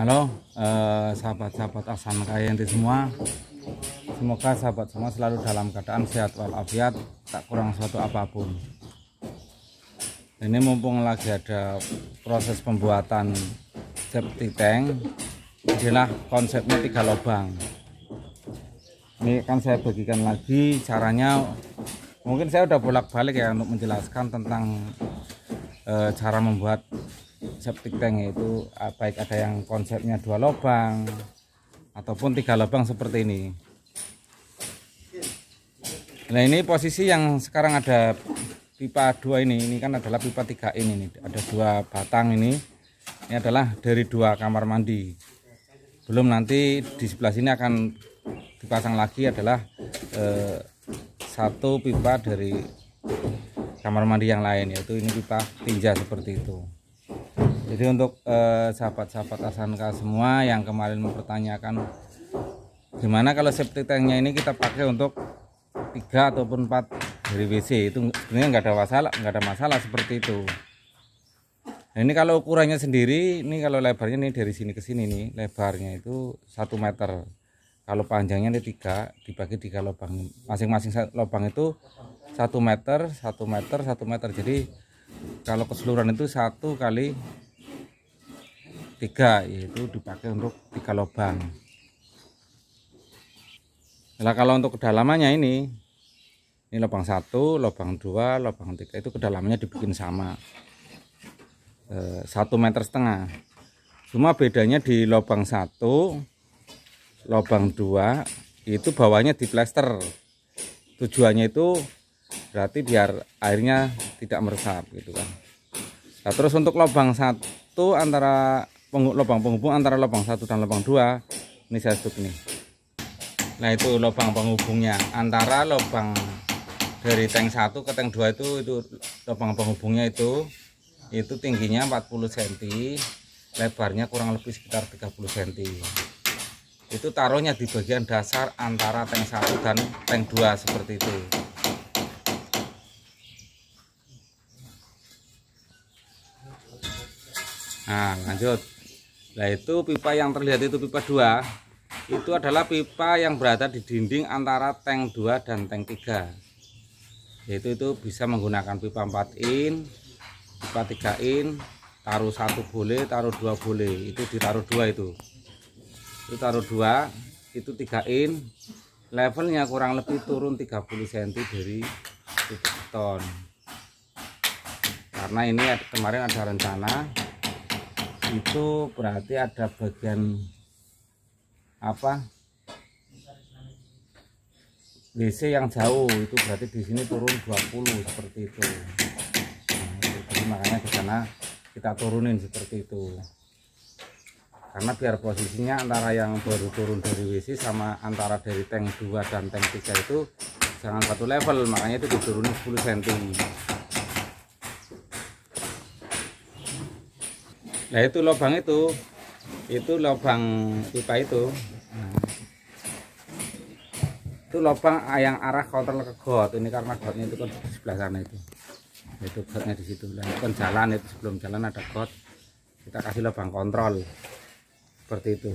Halo eh, sahabat-sahabat eh, Asam Kayanti semua Semoga sahabat semua selalu dalam keadaan sehat walafiat Tak kurang suatu apapun Ini mumpung lagi ada proses pembuatan septic tank Inilah konsepnya tiga lubang Ini kan saya bagikan lagi caranya Mungkin saya udah bolak-balik ya untuk menjelaskan tentang eh, cara membuat septic tank itu ah, baik ada yang konsepnya dua lubang ataupun tiga lubang seperti ini nah ini posisi yang sekarang ada pipa dua ini ini kan adalah pipa tiga ini nih. ada dua batang ini ini adalah dari dua kamar mandi belum nanti di sebelah sini akan dipasang lagi adalah eh, satu pipa dari kamar mandi yang lain yaitu ini pipa tinja seperti itu jadi untuk eh, sahabat-sahabat eh, Asanka semua yang kemarin mempertanyakan gimana kalau septic tanknya ini kita pakai untuk tiga ataupun empat dari WC itu sebenarnya nggak ada masalah nggak ada masalah seperti itu nah, ini kalau ukurannya sendiri ini kalau lebarnya ini dari sini ke sini nih lebarnya itu satu meter kalau panjangnya ini tiga dibagi tiga lubang masing-masing lubang itu satu meter satu meter satu meter jadi kalau keseluruhan itu satu kali tiga yaitu dipakai untuk tiga lubang nah kalau untuk kedalamannya ini ini lubang satu lubang dua lubang tiga itu kedalamannya dibikin sama eh, satu meter setengah cuma bedanya di lubang satu lubang dua itu bawahnya di plester. tujuannya itu berarti biar airnya tidak meresap gitu kan nah, terus untuk lubang satu antara lubang penghubung antara lubang satu dan lubang dua ini saya tutup nih nah itu lubang penghubungnya antara lubang dari tank satu ke tank dua itu itu lubang penghubungnya itu itu tingginya 40 cm lebarnya kurang lebih sekitar 30 cm itu taruhnya di bagian dasar antara tank satu dan tank dua seperti itu nah lanjut Nah itu pipa yang terlihat itu pipa 2 Itu adalah pipa yang berada di dinding antara tank 2 dan tank 3 Yaitu itu bisa menggunakan pipa 4 in Pipa 3 in Taruh satu boleh, taruh dua boleh Itu ditaruh dua itu Itu taruh dua Itu 3 in Levelnya kurang lebih turun 30 cm dari beton Karena ini kemarin ada rencana itu berarti ada bagian apa WC yang jauh itu berarti di sini turun 20 seperti itu jadi makanya di sana kita turunin seperti itu karena biar posisinya antara yang baru turun dari WC sama antara dari tank 2 dan tank 3 itu jangan satu level makanya itu diturunin 10 cm Nah itu lubang itu, itu lubang pipa itu. Nah. Itu lubang yang arah kontrol ke got. Ini karena gotnya itu kan sebelah sana itu. Itu gotnya di situ. Nah, itu kan jalan itu sebelum jalan ada got. Kita kasih lubang kontrol seperti itu.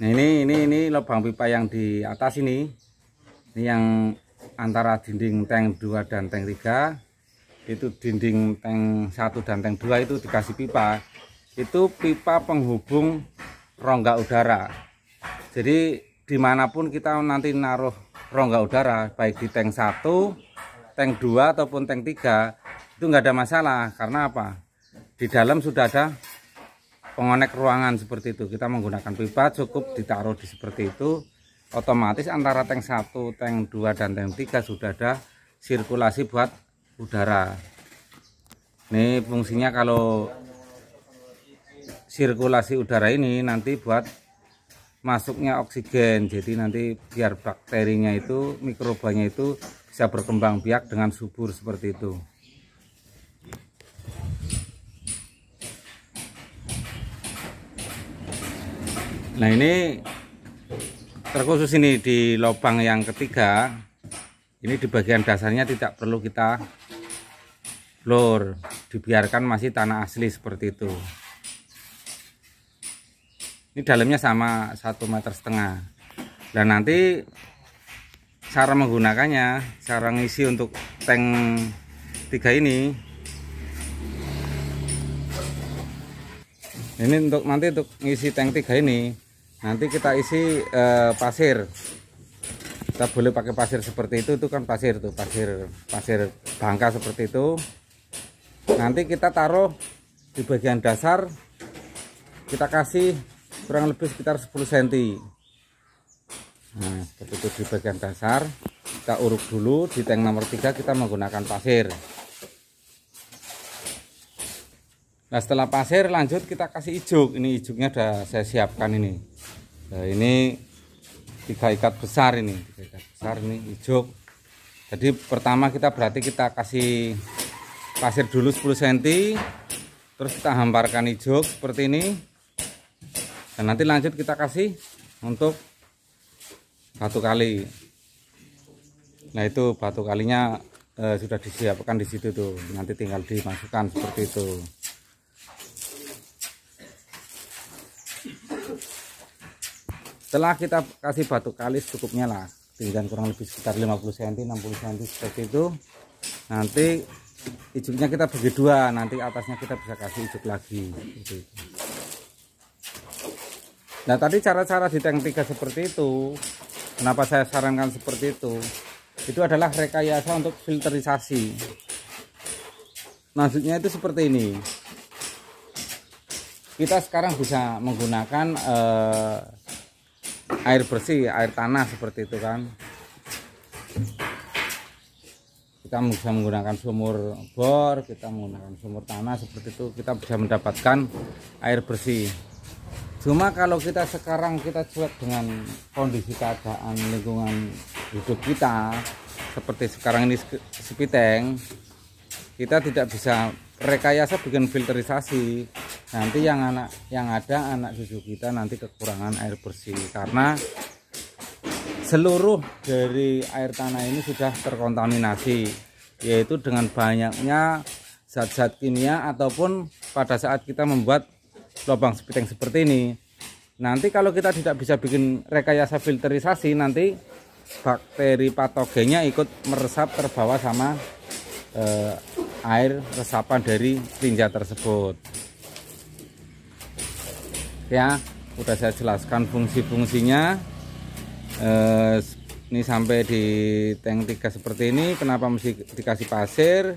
Nah ini ini ini lubang pipa yang di atas ini. Ini yang antara dinding tank 2 dan tank 3 itu dinding tank 1 dan tank 2 itu dikasih pipa itu pipa penghubung rongga udara jadi dimanapun kita nanti naruh rongga udara baik di tank 1 tank 2 ataupun tank 3 itu nggak ada masalah karena apa di dalam sudah ada pengonek ruangan seperti itu kita menggunakan pipa cukup ditaruh di seperti itu otomatis antara tank 1 tank 2 dan tank 3 sudah ada sirkulasi buat udara ini fungsinya kalau sirkulasi udara ini nanti buat masuknya oksigen jadi nanti biar bakterinya itu mikrobanya itu bisa berkembang biak dengan subur seperti itu nah ini terkhusus ini di lubang yang ketiga ini di bagian dasarnya tidak perlu kita blur dibiarkan masih tanah asli seperti itu ini dalamnya sama satu meter setengah dan nanti cara menggunakannya cara ngisi untuk tank tiga ini ini untuk nanti untuk ngisi tank tiga ini nanti kita isi uh, pasir kita boleh pakai pasir seperti itu itu kan pasir tuh pasir pasir bangka seperti itu nanti kita taruh di bagian dasar kita kasih kurang lebih sekitar 10 cm nah seperti itu di bagian dasar kita uruk dulu di tank nomor 3 kita menggunakan pasir Nah setelah pasir lanjut kita kasih ijuk. Ini ijuknya sudah saya siapkan ini. Nah, ini tiga ikat besar ini, tiga ikat besar ini ijuk. Jadi pertama kita berarti kita kasih pasir dulu 10 cm, terus kita hamparkan ijuk seperti ini. Dan nanti lanjut kita kasih untuk batu kali. Nah itu batu kalinya eh, sudah disiapkan di situ tuh. Nanti tinggal dimasukkan seperti itu. setelah kita kasih batu kalis cukupnya lah tinggian kurang lebih sekitar 50 cm 60 cm seperti itu nanti ijuknya kita bagi dua nanti atasnya kita bisa kasih ijuk lagi gitu. nah tadi cara-cara di tank 3 seperti itu kenapa saya sarankan seperti itu itu adalah rekayasa untuk filterisasi maksudnya itu seperti ini kita sekarang bisa menggunakan eh, air bersih air tanah seperti itu kan kita bisa menggunakan sumur bor kita menggunakan sumur tanah seperti itu kita bisa mendapatkan air bersih cuma kalau kita sekarang kita cuek dengan kondisi keadaan lingkungan hidup kita seperti sekarang ini sepiteng kita tidak bisa rekayasa bikin filterisasi nanti yang anak yang ada anak cucu kita nanti kekurangan air bersih karena seluruh dari air tanah ini sudah terkontaminasi yaitu dengan banyaknya zat-zat kimia ataupun pada saat kita membuat lubang sepiting seperti ini nanti kalau kita tidak bisa bikin rekayasa filterisasi nanti bakteri patogennya ikut meresap terbawa sama eh, air resapan dari tinja tersebut ya udah saya jelaskan fungsi-fungsinya eh, ini sampai di tank 3 seperti ini kenapa mesti dikasih pasir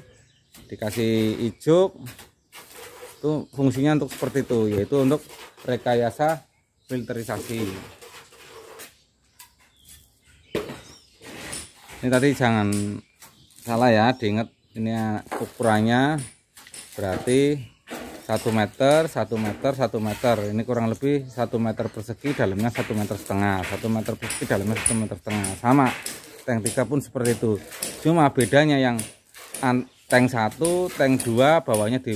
dikasih ijuk itu fungsinya untuk seperti itu yaitu untuk rekayasa filterisasi ini tadi jangan salah ya diingat ini ya, ukurannya berarti 1 meter 1 meter 1 meter ini kurang lebih 1 meter persegi dalamnya 1 meter setengah 1 meter persegi dalamnya 1 meter setengah sama tank tiga pun seperti itu cuma bedanya yang tank satu, tank dua, bawahnya di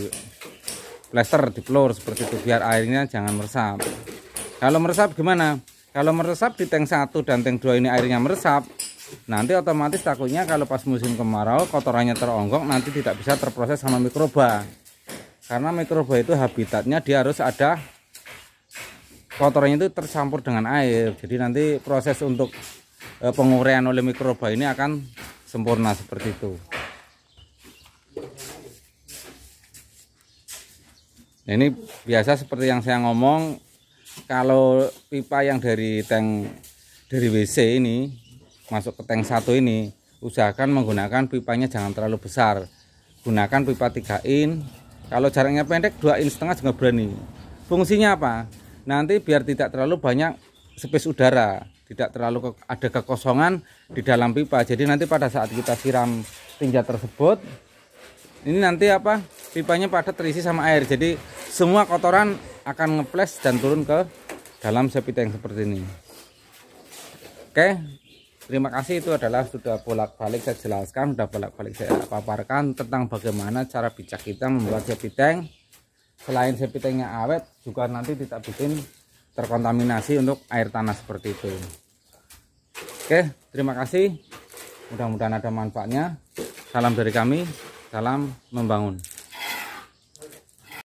plaster di floor seperti itu biar airnya jangan meresap kalau meresap gimana kalau meresap di tank satu dan tank dua ini airnya meresap nanti otomatis takutnya kalau pas musim kemarau kotorannya teronggok nanti tidak bisa terproses sama mikroba karena mikroba itu habitatnya dia harus ada kotorannya itu tercampur dengan air jadi nanti proses untuk e, penguraian oleh mikroba ini akan sempurna seperti itu nah, ini biasa seperti yang saya ngomong kalau pipa yang dari tank dari WC ini masuk ke tank satu ini usahakan menggunakan pipanya jangan terlalu besar gunakan pipa 3 in kalau jaraknya pendek dua in setengah juga berani. Fungsinya apa? Nanti biar tidak terlalu banyak space udara, tidak terlalu ada kekosongan di dalam pipa. Jadi nanti pada saat kita siram tinja tersebut, ini nanti apa? Pipanya pada terisi sama air. Jadi semua kotoran akan ngeples dan turun ke dalam sepi yang seperti ini. Oke, Terima kasih itu adalah sudah bolak-balik saya jelaskan, sudah bolak-balik saya paparkan tentang bagaimana cara bijak kita membuat sepi tank. Selain sepi tanknya awet, juga nanti tidak bikin terkontaminasi untuk air tanah seperti itu. Oke, terima kasih. Mudah-mudahan ada manfaatnya. Salam dari kami, salam membangun.